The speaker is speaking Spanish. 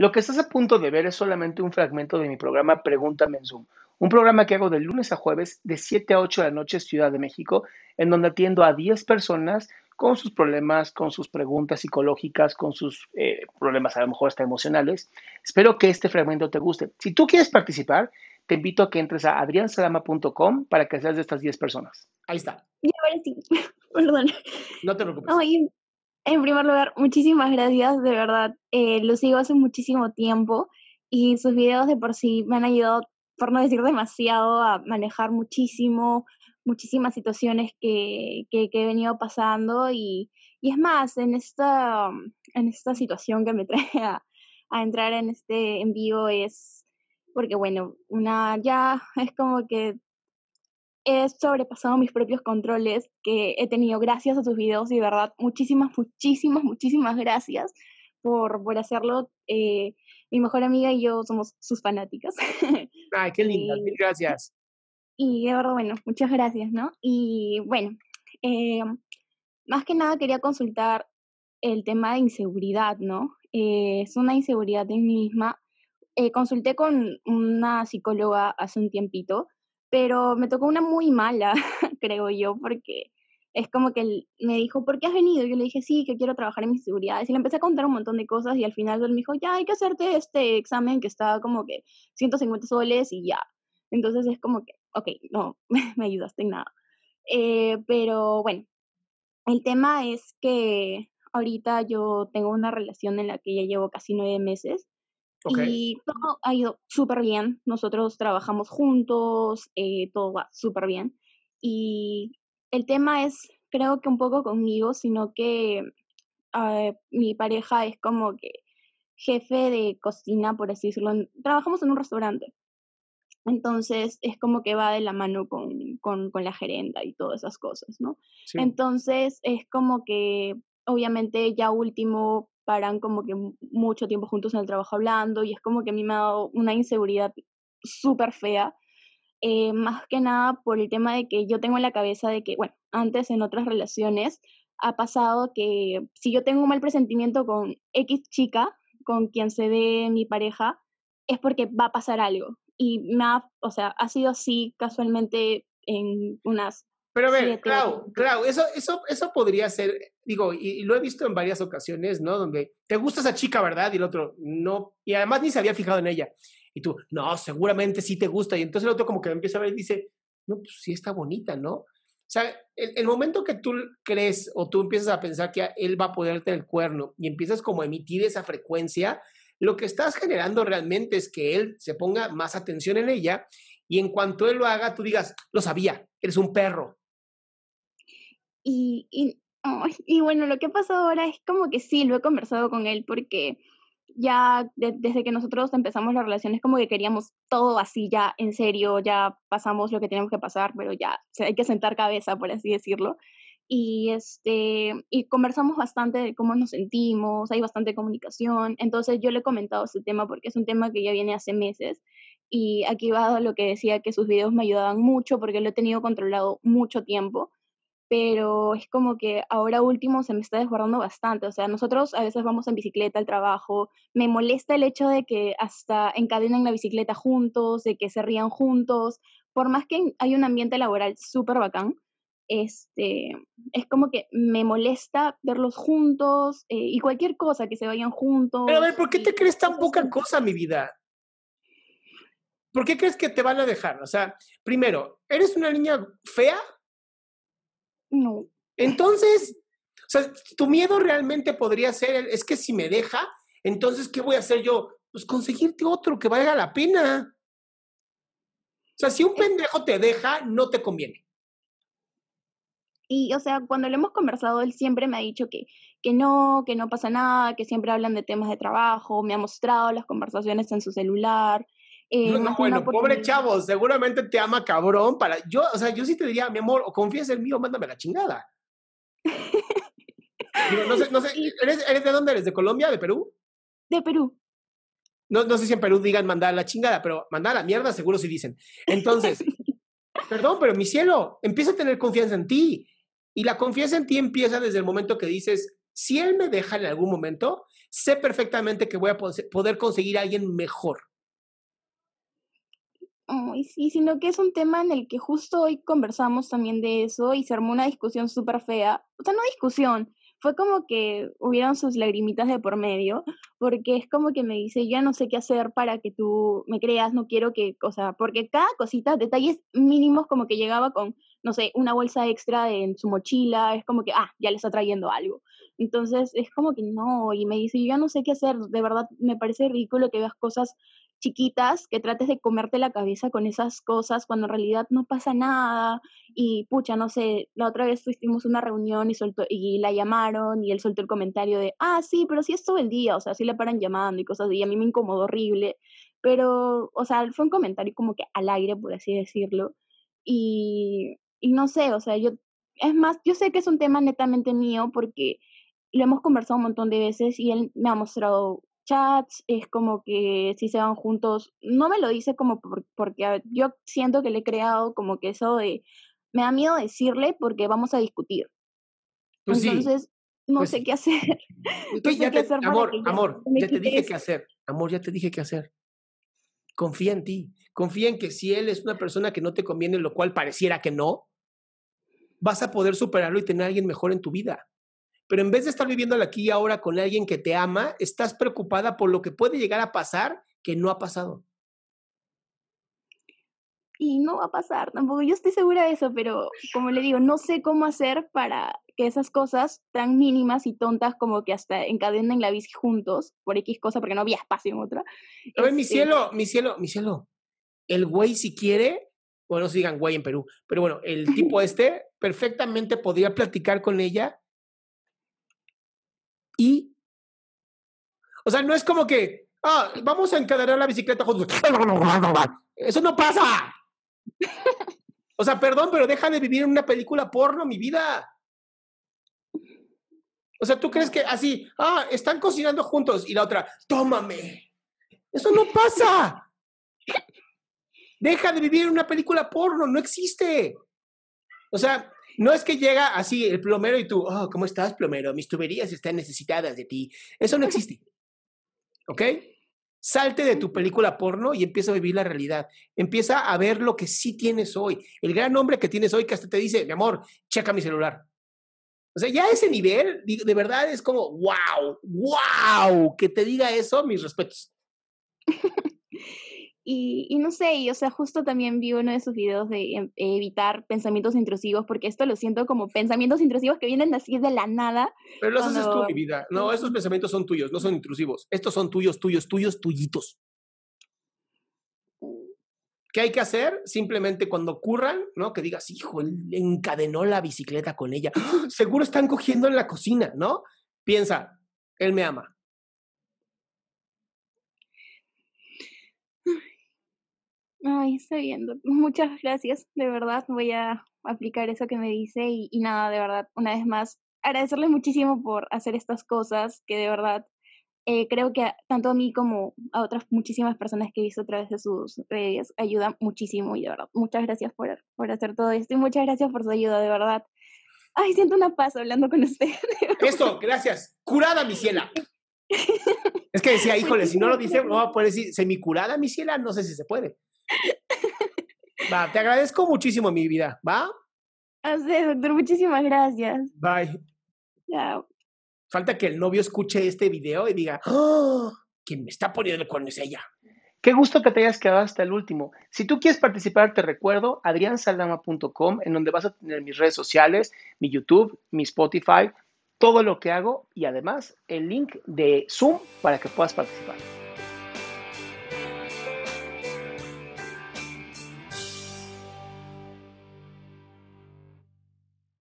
Lo que estás a punto de ver es solamente un fragmento de mi programa Pregúntame en Zoom, un programa que hago de lunes a jueves de 7 a 8 de la noche en Ciudad de México, en donde atiendo a 10 personas con sus problemas, con sus preguntas psicológicas, con sus eh, problemas a lo mejor hasta emocionales. Espero que este fragmento te guste. Si tú quieres participar, te invito a que entres a adriansalama.com para que seas de estas 10 personas. Ahí está. Y ahora sí. Perdón. No te preocupes. En primer lugar, muchísimas gracias, de verdad. Eh, lo sigo hace muchísimo tiempo y sus videos de por sí me han ayudado, por no decir demasiado, a manejar muchísimo, muchísimas situaciones que, que, he venido pasando. Y, y, es más, en esta, en esta situación que me trae a, a entrar en este en vivo es porque, bueno, una ya es como que he sobrepasado mis propios controles que he tenido gracias a tus videos y de verdad muchísimas, muchísimas, muchísimas gracias por, por hacerlo. Eh, mi mejor amiga y yo somos sus fanáticas. Ay, qué lindo mil gracias. Y de verdad, bueno, muchas gracias, ¿no? Y bueno, eh, más que nada quería consultar el tema de inseguridad, ¿no? Eh, es una inseguridad en mí misma. consulté con una psicóloga hace un tiempito pero me tocó una muy mala, creo yo, porque es como que él me dijo, ¿por qué has venido? Yo le dije, sí, que quiero trabajar en mis seguridades. Y le empecé a contar un montón de cosas y al final él me dijo, ya, hay que hacerte este examen que está como que 150 soles y ya. Entonces es como que, ok, no, me ayudaste en nada. Eh, pero bueno, el tema es que ahorita yo tengo una relación en la que ya llevo casi nueve meses y todo ha ido súper bien. Nosotros trabajamos juntos, eh, todo va súper bien. Y el tema es, creo que un poco conmigo, sino que ah, mi pareja es como que jefe de cocina, por así decirlo. Trabajamos en un restaurante. Entonces es como que va de la mano con, con, la gerenda y todas esas cosas, ¿no? Entonces es como que obviamente ya último paran como que mucho tiempo juntos en el trabajo hablando y es como que a mí me ha dado una inseguridad súper fea, eh, más que nada por el tema de que yo tengo en la cabeza de que, bueno, antes en otras relaciones ha pasado que si yo tengo un mal presentimiento con X chica, con quien se ve mi pareja, es porque va a pasar algo. Y me ha, o sea, ha sido así casualmente en unas pero a ver, Clau, Clau, eso, eso, eso podría ser, digo, y, lo he visto en varias ocasiones, ¿no? Donde te gusta esa chica, ¿verdad? Y el otro, no, y además ni se había fijado en ella. Y tú, no, seguramente sí te gusta. Y entonces el otro como que empieza a ver y dice, no, pues sí está bonita, ¿no? O sea, el, momento que tú crees o tú empiezas a pensar que él va a poderte el cuerno y empiezas como a emitir esa frecuencia, lo que estás generando realmente es que él se ponga más atención en ella y en cuanto él lo haga, tú digas, lo sabía, eres un perro, y, y, bueno, lo que ha pasado ahora es como que sí, lo he conversado con él porque ya desde que nosotros empezamos la relación es como que queríamos todo así, ya en serio, ya pasamos lo que tenemos que pasar, pero ya hay que sentar cabeza, por así decirlo. Y, este, y conversamos bastante de cómo nos sentimos, hay bastante comunicación. Entonces yo le he comentado ese tema porque es un tema que ya viene hace meses. Y aquí va lo que decía que sus videos me ayudaban mucho porque lo he tenido controlado mucho tiempo pero es como que ahora último se me está desbordando bastante. O sea, nosotros a veces vamos en bicicleta al trabajo, me molesta el hecho de que hasta encadenen la bicicleta juntos, de que se rían juntos, por más que hay un ambiente laboral súper bacán, este, es como que me molesta verlos juntos eh, y cualquier cosa que se vayan juntos. Pero a ver, ¿por qué te crees tan poca cosa, mi vida? ¿Por qué crees que te van a dejar? O sea, primero, ¿eres una niña fea? No. Entonces, o sea, tu miedo realmente podría ser, es que si me deja, entonces, ¿qué voy a hacer yo? Pues conseguirte otro que valga la pena. O sea, si un eh pendejo te deja, no te conviene. Y, o sea, cuando lo hemos conversado, él siempre me ha dicho que, que no, que no pasa nada, que siempre hablan de temas de trabajo, me ha mostrado las conversaciones en su celular, eh, bueno, pobre chavo, seguramente te ama cabrón para... Yo, o sea, yo sí te diría, mi amor, o confías en mí o mándame la chingada. no sé, ¿eres, de dónde eres? ¿De Colombia? ¿De Perú? De Perú. No, no sé si en Perú digan mandar la chingada, pero mandar la mierda seguro sí dicen. Entonces, perdón, pero mi cielo, empieza a tener confianza en ti. Y la confianza en ti empieza desde el momento que dices, si él me deja en algún momento, sé perfectamente que voy a poder conseguir a alguien mejor y, sino que es un tema en el que justo hoy conversamos también de eso y se armó una discusión súper fea. O sea, no discusión, fue como que hubieran sus lagrimitas de por medio, porque es como que me dice, ya no sé qué hacer para que tú me creas, no quiero que, o sea, porque cada cosita, detalles mínimos, como que llegaba con, no sé, una bolsa extra en su mochila, es como que, ah, ya le está trayendo algo. Entonces es como que no, y me dice, yo ya no sé qué hacer, de verdad me parece ridículo que veas cosas chiquitas, que trates de comerte la cabeza con esas cosas cuando en realidad no pasa nada y pucha, no sé, la otra vez tuvimos una reunión y, soltó, y la llamaron y él soltó el comentario de, ah, sí, pero sí es todo el día, o sea, sí le paran llamando y cosas así, y a mí me incomodó horrible, pero, o sea, fue un comentario como que al aire, por así decirlo, y, y no sé, o sea, yo, es más, yo sé que es un tema netamente mío porque lo hemos conversado un montón de veces y él me ha mostrado chats, es como que si se van juntos, no me lo dice como porque yo siento que le he creado como que eso de, me da miedo decirle porque vamos a discutir. Pues Entonces, no pues sé qué hacer. amor, amor, ya, te dije qué hacer. Amor, ya te dije qué hacer. Confía en ti. Confía en que si él es una persona que no te conviene, lo cual pareciera que no, vas a poder superarlo y tener alguien mejor en tu vida pero en vez de estar viviendo aquí y ahora con alguien que te ama, estás preocupada por lo que puede llegar a pasar que no ha pasado. Y no va a pasar tampoco, yo estoy segura de eso, pero como le digo, no sé cómo hacer para que esas cosas tan mínimas y tontas como que hasta encadenen la bici juntos por X cosa, porque no había espacio en otra. A ver, mi este cielo, mi cielo, mi cielo, el güey si quiere bueno, sigan se güey en Perú, pero bueno, el tipo este perfectamente podría platicar con ella y, o sea, no es como que, ah, vamos a encadenar la bicicleta juntos. Eso no pasa. O sea, perdón, pero deja de vivir en una película porno, mi vida. O sea, ¿tú crees que así, ah, están cocinando juntos y la otra, tómame? Eso no pasa. Deja de vivir en una película porno, no existe. O sea, no es que llega así el plomero y tú, oh, ¿cómo estás, plomero? Mis tuberías están necesitadas de ti. Eso no existe. ¿Ok? Salte de tu película porno y empieza a vivir la realidad. Empieza a ver lo que sí tienes hoy. El gran hombre que tienes hoy que hasta te dice, mi amor, checa mi celular. O sea, ya ese nivel, de verdad es como, wow, wow, que te diga eso, mis respetos. Y, no sé, o sea, justo también vi uno de sus videos de em, evitar pensamientos intrusivos, porque esto lo siento como pensamientos intrusivos que vienen así de la nada. Pero los haces tú, mi vida. No, esos pensamientos son tuyos, no son intrusivos. Estos son tuyos, tuyos, tuyos, tuyitos. Mm. ¿Qué hay que hacer? Simplemente cuando ocurran, ¿no? Que digas, hijo, él encadenó la bicicleta con ella. ¡Ah! Seguro están cogiendo en la cocina, ¿no? Piensa, él me ama. Ay, está bien. Muchas gracias. De verdad, voy a aplicar eso que me dice y, nada, de verdad, una vez más, agradecerle muchísimo por hacer estas cosas que de verdad eh, creo que tanto a mí como a otras muchísimas personas que he visto a través de sus redes ayuda muchísimo y de verdad, muchas gracias por, por hacer todo esto y muchas gracias por su ayuda, de verdad. Ay, siento una paz hablando con usted. Eso, gracias. Curada, mi ciela. es que decía, híjole, si no lo dice, no va a decir semicurada, mi ciela, no sé si se puede. Va, te agradezco muchísimo mi vida, ¿va? Así doctor, muchísimas gracias. Bye. Chao. Falta que el novio escuche este video y diga, ¡Oh! quien me está poniendo el cuerno es ella. Qué gusto que te hayas quedado hasta el último. Si tú quieres participar, te recuerdo adriansaldama.com, en donde vas a tener mis redes sociales, mi YouTube, mi Spotify, todo lo que hago y además el link de Zoom para que puedas participar.